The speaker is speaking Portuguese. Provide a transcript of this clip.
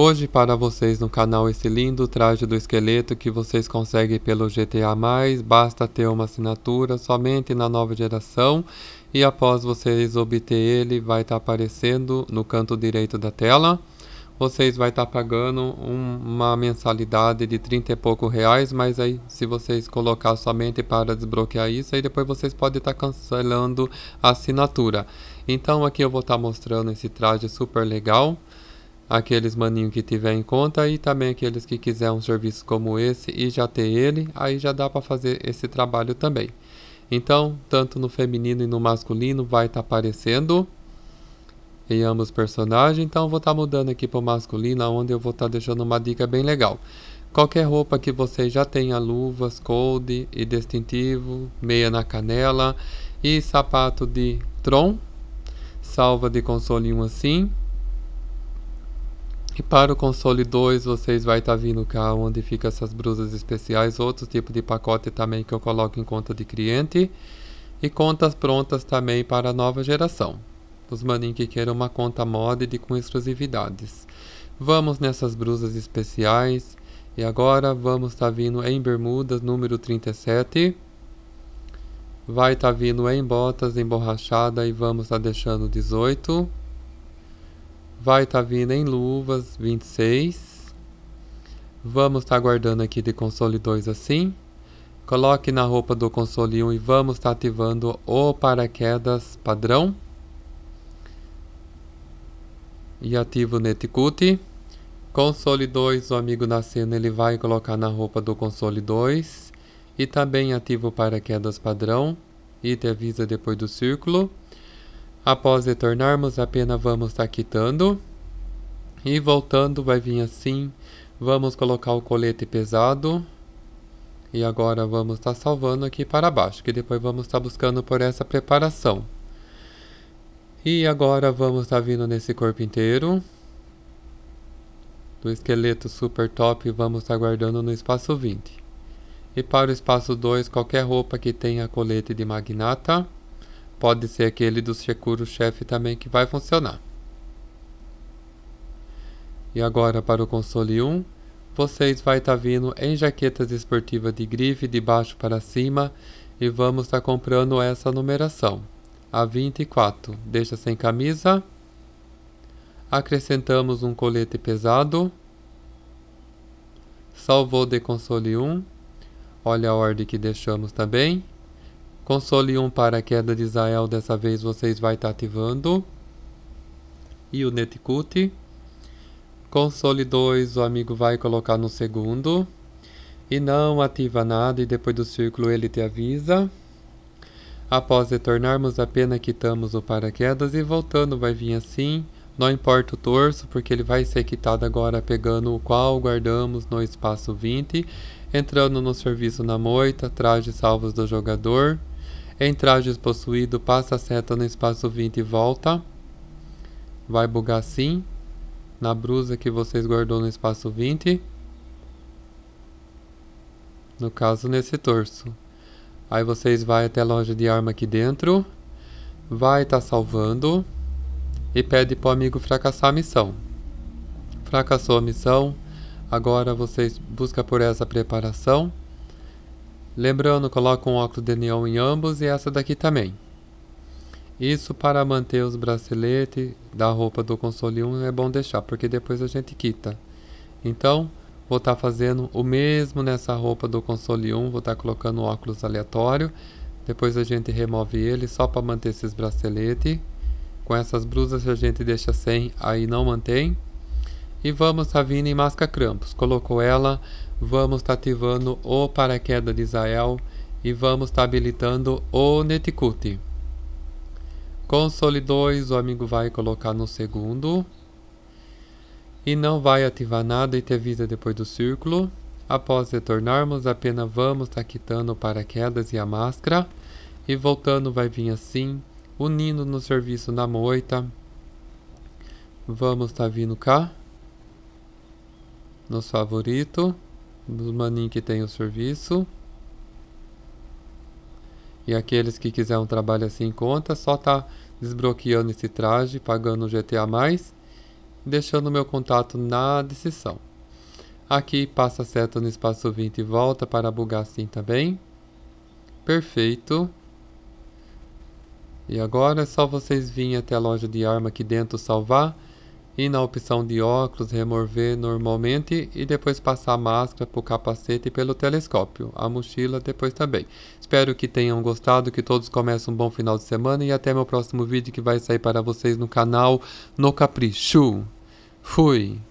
Hoje para vocês no canal esse lindo traje do esqueleto que vocês conseguem pelo GTA+, basta ter uma assinatura somente na nova geração e após vocês obter ele vai estar tá aparecendo no canto direito da tela vocês vai estar tá pagando uma mensalidade de 30 e pouco reais, mas aí se vocês colocar somente para desbloquear isso, aí depois vocês podem estar tá cancelando a assinatura. Então aqui eu vou estar tá mostrando esse traje super legal aqueles maninhos que tiver em conta e também aqueles que quiser um serviço como esse e já ter ele, aí já dá para fazer esse trabalho também. Então, tanto no feminino e no masculino vai estar tá aparecendo em ambos personagens. Então, vou estar tá mudando aqui para o masculino, onde eu vou estar tá deixando uma dica bem legal. Qualquer roupa que você já tenha luvas, cold e distintivo, meia na canela e sapato de tron, salva de console assim, e para o console 2, vocês vai estar tá vindo cá onde fica essas brusas especiais, outro tipo de pacote também que eu coloco em conta de cliente. E contas prontas também para a nova geração. Os maninhos que queiram uma conta mod de com exclusividades. Vamos nessas brusas especiais. E agora vamos estar tá vindo em bermudas número 37. Vai estar tá vindo em botas emborrachada e vamos estar tá deixando 18. Vai estar tá vindo em luvas, 26. Vamos estar tá guardando aqui de console 2 assim. Coloque na roupa do console 1 e vamos estar tá ativando o paraquedas padrão. E ativo o Netcut. Console 2, o amigo nascendo cena, ele vai colocar na roupa do console 2. E também ativo o paraquedas padrão. E te avisa depois do círculo. Após retornarmos, a pena vamos estar quitando. E voltando, vai vir assim. Vamos colocar o colete pesado. E agora vamos estar salvando aqui para baixo, que depois vamos estar buscando por essa preparação. E agora vamos estar vindo nesse corpo inteiro. Do esqueleto super top, vamos estar guardando no espaço 20. E para o espaço 2, qualquer roupa que tenha colete de magnata pode ser aquele do Securo Chef também que vai funcionar. E agora para o console 1, vocês vai estar tá vindo em jaquetas esportivas de grife de baixo para cima e vamos estar tá comprando essa numeração. A 24 deixa sem camisa. Acrescentamos um colete pesado. Salvou de console 1. Olha a ordem que deixamos também. Console 1 para a queda de Israel, dessa vez vocês vai estar tá ativando. E o Netcut. Console 2 o amigo vai colocar no segundo. E não ativa nada e depois do círculo ele te avisa. Após retornarmos a pena quitamos o paraquedas e voltando vai vir assim. Não importa o torso, porque ele vai ser quitado agora pegando o qual guardamos no espaço 20, entrando no serviço na moita, traje salvos do jogador, em trajes possuído, passa a seta no espaço 20 e volta. Vai bugar sim. Na brusa que vocês guardou no espaço 20. No caso, nesse torso. Aí vocês vai até a loja de arma aqui dentro. Vai estar tá salvando. E pede para o amigo fracassar a missão. Fracassou a missão. Agora vocês busca por essa preparação. Lembrando, coloca um óculos de neon em ambos e essa daqui também. Isso para manter os braceletes da roupa do console 1 é bom deixar, porque depois a gente quita. Então, vou estar tá fazendo o mesmo nessa roupa do console 1, vou estar tá colocando um óculos aleatório. Depois a gente remove ele só para manter esses braceletes. Com essas blusas a gente deixa sem, aí não mantém. E vamos, vindo em Masca Crampos. Colocou ela. Vamos tá ativando o paraquedas de Israel. E vamos tá habilitando o Neticute. console 2, o amigo vai colocar no segundo. E não vai ativar nada e te avisa depois do círculo. Após retornarmos, apenas vamos tá quitando o paraquedas e a máscara. E voltando vai vir assim, unindo no serviço na moita. Vamos tá vindo cá nos favoritos, os maninhos que tem o serviço. E aqueles que quiser um trabalho assim em conta, só tá desbloqueando esse traje, pagando o GTA+, deixando meu contato na decisão. Aqui passa seta no espaço 20 e volta para bugar assim também. Perfeito. E agora é só vocês virem até a loja de arma aqui dentro salvar ir na opção de óculos, remover normalmente e depois passar a máscara para o capacete e pelo telescópio, a mochila depois também. Espero que tenham gostado, que todos comecem um bom final de semana e até meu próximo vídeo que vai sair para vocês no canal No Capricho. Fui!